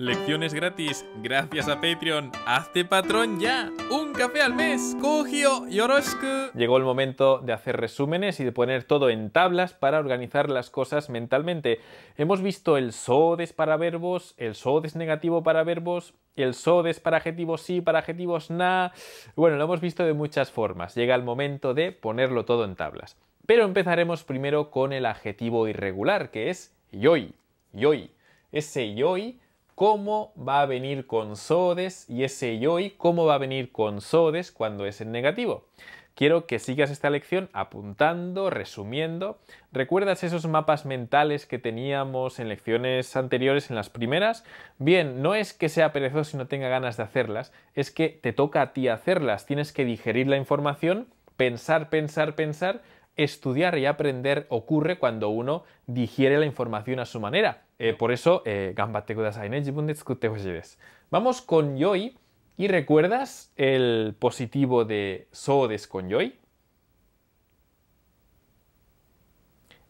Lecciones gratis, gracias a Patreon. Hazte patrón ya. Un café al mes. Kogio Yoroshiku. Llegó el momento de hacer resúmenes y de poner todo en tablas para organizar las cosas mentalmente. Hemos visto el sodes para verbos, el sodes negativo para verbos, el sodes para adjetivos sí, para adjetivos na. Bueno, lo hemos visto de muchas formas. Llega el momento de ponerlo todo en tablas. Pero empezaremos primero con el adjetivo irregular, que es yoi. Yoi. Ese yoi cómo va a venir con sodes y ese yoi, cómo va a venir con sodes cuando es en negativo. Quiero que sigas esta lección apuntando, resumiendo. ¿Recuerdas esos mapas mentales que teníamos en lecciones anteriores, en las primeras? Bien, no es que sea perezoso y no tenga ganas de hacerlas, es que te toca a ti hacerlas. Tienes que digerir la información, pensar, pensar, pensar estudiar y aprender ocurre cuando uno digiere la información a su manera. Eh, por eso, eh, Vamos con yoi. ¿Y recuerdas el positivo de sodes con yoi?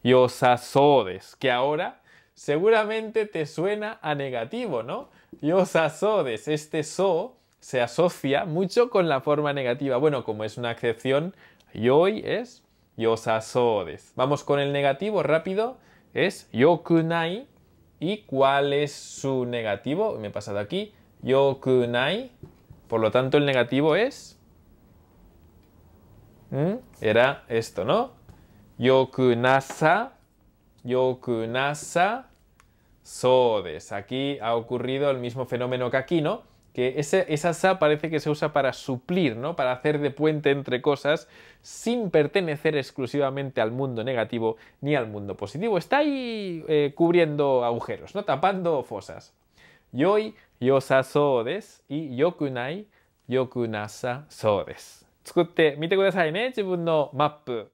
Yosasodes, que ahora seguramente te suena a negativo, ¿no? Yosasodes, este so se asocia mucho con la forma negativa. Bueno, como es una excepción, yoi es yosasodes. Vamos con el negativo rápido. Es yokunai. ¿Y cuál es su negativo? Me he pasado aquí. Yokunai. Por lo tanto, el negativo es... ¿Mm? Era esto, ¿no? Yokunasa. Yokunasa. Sodes. Aquí ha ocurrido el mismo fenómeno que aquí, ¿no? que esa sa parece que se usa para suplir, ¿no? Para hacer de puente entre cosas sin pertenecer exclusivamente al mundo negativo ni al mundo positivo. Está ahí eh, cubriendo agujeros, ¿no? Tapando fosas. Yoi yosa sodes y yokunai yokunasa sodes. mapu!